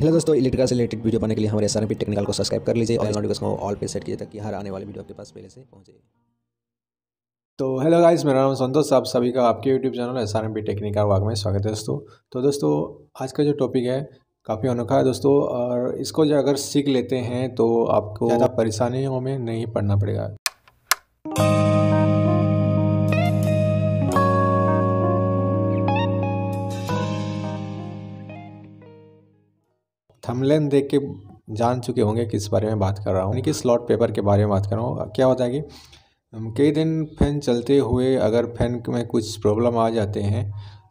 Hello दोस्तों electrical से related video बनाने के लिए हमारे एस टेक्निकल को सब्सक्राइब कर लीजिए और नोटिफिकेशन को ऑल पे सेट कीजिए ताकि हर आने वाले वीडियो आपके पास पहले से पहुंचे तो हेलो गाइस मेरा नाम संतोष आप सभी का आपके YouTube channel S R M technical वाग में स्वागत है दोस्तों तो दोस्तों आज का जो टॉपिक है काफ़ी अनोखा है दोस्तों और इसको जो अगर सीख लेते हैं तो आपको ज़्यादा परेशानियों में नहीं पड़ना पड़ेगा थमलेन देख के जान चुके होंगे किस बारे में बात कर रहा हूँ यानी कि स्लॉट पेपर के बारे में बात कर रहा हूँ क्या होता है कि कई दिन फैन चलते हुए अगर फैन में कुछ प्रॉब्लम आ जाते हैं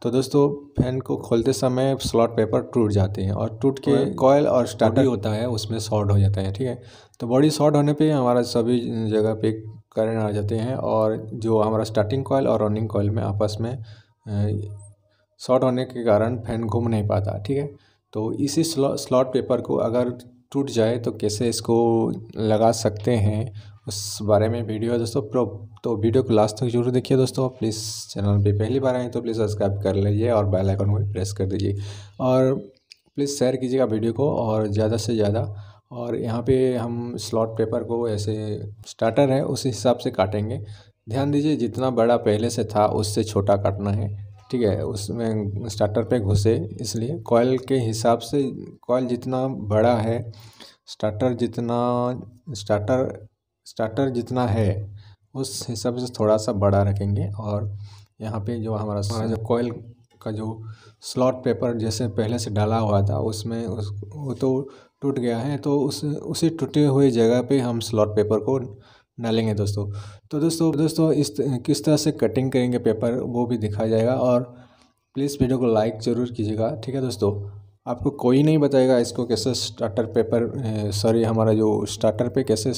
तो दोस्तों फैन को खोलते समय स्लॉट पेपर टूट जाते हैं और टूट के कॉयल और स्टार्टर होता है उसमें शॉर्ट हो जाता है ठीक है तो बॉडी शॉर्ट होने पे हमारा सभी जगह पे करंट आ जाते हैं और जो हमारा स्टार्टिंग कॉयल और रनिंग कॉयल में आपस में शॉर्ट होने के कारण फैन घूम नहीं पाता ठीक है तो इसी स्लॉट पेपर को अगर टूट जाए तो कैसे इसको लगा सकते हैं उस बारे में वीडियो है दोस्तों प्रो तो वीडियो को लास्ट तक जरूर देखिए दोस्तों प्लीज़ चैनल पे पहली बार आए तो प्लीज़ सब्सक्राइब कर लीजिए और बेल आइकन को भी प्रेस कर दीजिए और प्लीज़ शेयर कीजिएगा वीडियो को और ज़्यादा से ज़्यादा और यहाँ पे हम स्लॉट पेपर को ऐसे स्टार्टर है उस हिसाब से काटेंगे ध्यान दीजिए जितना बड़ा पहले से था उससे छोटा काटना है ठीक है उसमें स्टार्टर पे घुसे इसलिए कॉयल के हिसाब से कॉयल जितना बड़ा है स्टार्टर जितना स्टार्टर स्टार्टर जितना है उस हिसाब से थोड़ा सा बड़ा रखेंगे और यहाँ पे जो हमारा हाँ। जो कॉयल का जो स्लॉट पेपर जैसे पहले से डाला हुआ था उसमें उस वो तो टूट गया है तो उस उसी टूटे हुए जगह पे हम स्लॉट पेपर को डालेंगे दोस्तों तो दोस्तों दोस्तों इस किस तरह से कटिंग करेंगे पेपर वो भी दिखाया जाएगा और प्लीज़ वीडियो को लाइक ज़रूर कीजिएगा ठीक है दोस्तों आपको कोई नहीं बताएगा इसको कैसे स्टार्टर पेपर सॉरी हमारा जो स्टार्टर पे कैसे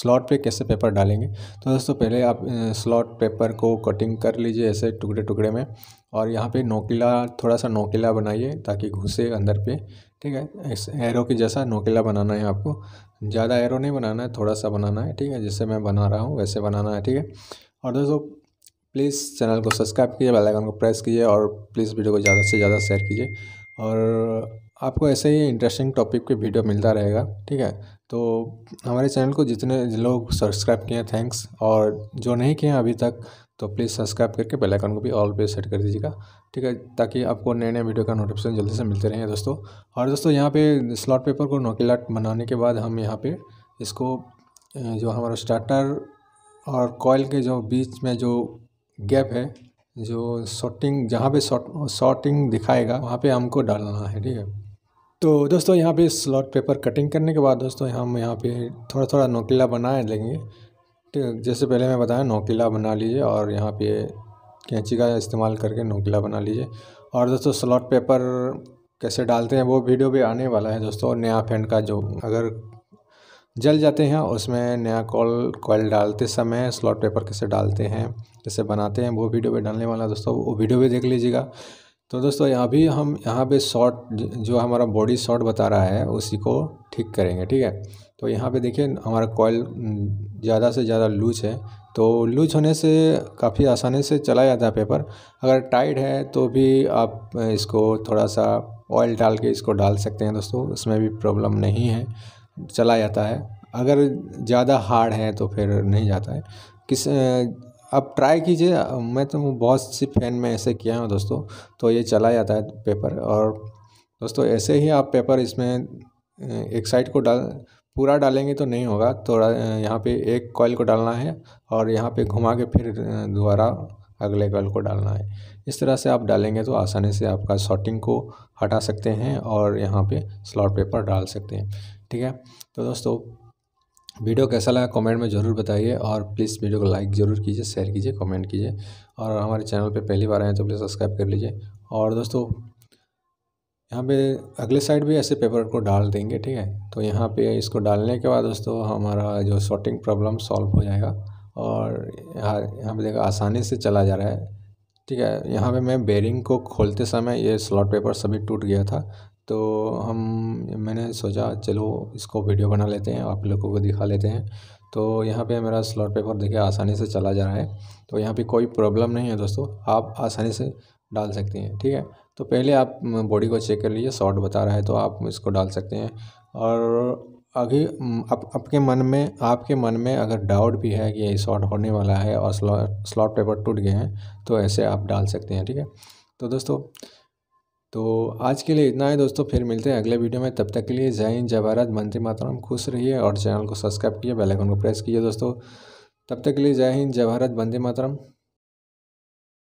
स्लॉट पे कैसे पेपर डालेंगे तो दोस्तों पहले आप स्लॉट पेपर को कटिंग कर लीजिए ऐसे टुकड़े टुकड़े में और यहाँ पे नोकीला थोड़ा सा नोकीला बनाइए ताकि घुसे अंदर पे ठीक है एरो के जैसा नोकीला बनाना है आपको ज़्यादा एरो नहीं बनाना है थोड़ा सा बनाना है ठीक है जैसे मैं बना रहा हूँ वैसे बनाना है ठीक है और दोस्तों प्लीज़ चैनल को सब्सक्राइब कीजिए बेलाइकन को प्रेस कीजिए और प्लीज़ वीडियो को ज़्यादा से ज़्यादा शेयर कीजिए और आपको ऐसे ही इंटरेस्टिंग टॉपिक के वीडियो मिलता रहेगा ठीक है तो हमारे चैनल को जितने लोग सब्सक्राइब किए हैं थैंक्स और जो नहीं किए अभी तक तो प्लीज़ सब्सक्राइब करके बेल आइकन को भी ऑल पे सेट कर दीजिएगा ठीक है ताकि आपको नए नए वीडियो का नोटिफिकेशन जल्दी से मिलते रहेंगे दोस्तों और दोस्तों यहाँ पे स्लॉट पेपर को नोकिलाट बनाने के बाद हम यहाँ पे इसको जो हमारा स्टार्टर और कॉयल के जो बीच में जो गैप है जो शॉर्टिंग जहाँ पे शॉर्टिंग दिखाएगा वहाँ पर हमको डालना है ठीक है तो दोस्तों यहाँ पे स्लॉट पेपर कटिंग करने के बाद दोस्तों हम यहाँ पे थोड़ा थोड़ा नोकीला बना लेंगे तो जैसे पहले मैं बताया नोकीला बना लीजिए और यहाँ पे कैंची का इस्तेमाल करके नोकीला बना लीजिए और दोस्तों स्लॉट पेपर कैसे डालते हैं वो वीडियो भी आने वाला है दोस्तों नया फैन का जो अगर जल जाते हैं उसमें नया कॉल कॉल डालते समय स्लॉट पेपर कैसे डालते हैं कैसे बनाते हैं वो वीडियो भी डालने वाला दोस्तों वो वीडियो भी देख लीजिएगा तो दोस्तों यहाँ भी हम यहाँ पे शॉर्ट जो हमारा बॉडी शॉर्ट बता रहा है उसी को ठीक करेंगे ठीक है तो यहाँ पे देखिए हमारा कॉयल ज़्यादा से ज़्यादा लूज है तो लूज होने से काफ़ी आसानी से चला जाता है पेपर अगर टाइट है तो भी आप इसको थोड़ा सा ऑयल डाल के इसको डाल सकते हैं दोस्तों उसमें भी प्रॉब्लम नहीं है चला जाता है अगर ज़्यादा हार्ड है तो फिर नहीं जाता है किस आप ट्राई कीजिए मैं तो बहुत सी फैन में ऐसे किया हूँ दोस्तों तो ये चला जाता है पेपर और दोस्तों ऐसे ही आप पेपर इसमें एक साइड को डाल पूरा डालेंगे तो नहीं होगा थोड़ा यहाँ पे एक कॉयल को डालना है और यहाँ पे घुमा के फिर दोबारा अगले कॉयल को डालना है इस तरह से आप डालेंगे तो आसानी से आपका शॉर्टिंग को हटा सकते हैं और यहाँ पे स्लॉट पेपर डाल सकते हैं ठीक है तो दोस्तों वीडियो कैसा लगा कमेंट में ज़रूर बताइए और प्लीज़ वीडियो को लाइक ज़रूर कीजिए शेयर कीजिए कमेंट कीजिए और हमारे चैनल पे पहली बार आए तो प्लीज़ सब्सक्राइब कर लीजिए और दोस्तों यहाँ पे अगले साइड भी ऐसे पेपर को डाल देंगे ठीक है तो यहाँ पे इसको डालने के बाद दोस्तों हमारा जो शॉर्टिंग प्रॉब्लम सॉल्व हो जाएगा और यहाँ यहाँ पर देखा आसानी से चला जा रहा है ठीक है यहाँ पे मैं बेरिंग को खोलते समय ये स्लॉट पेपर सभी टूट गया था तो हम मैंने सोचा चलो इसको वीडियो बना लेते हैं आप लोगों को दिखा लेते हैं तो यहाँ पे मेरा स्लॉट पेपर देखिए आसानी से चला जा रहा है तो यहाँ पे कोई प्रॉब्लम नहीं है दोस्तों आप आसानी से डाल सकते हैं ठीक है तो पहले आप बॉडी को चेक कर लीजिए शॉर्ट बता रहा है तो आप इसको डाल सकते हैं और अभी आप आपके मन में आपके मन में अगर डाउट भी है कि ये शॉर्ट होने वाला है और स्लॉट स्लॉट पेपर टूट गए हैं तो ऐसे आप डाल सकते हैं ठीक है तो दोस्तों तो आज के लिए इतना है दोस्तों फिर मिलते हैं अगले वीडियो में तब तक के लिए जय हिंद जय भारत मंत्री मातरम खुश रहिए और चैनल को सब्सक्राइब किया बेलाइकन को प्रेस कीजिए दोस्तों तब तक के लिए जय हिंद जय भारत वंदे मातरम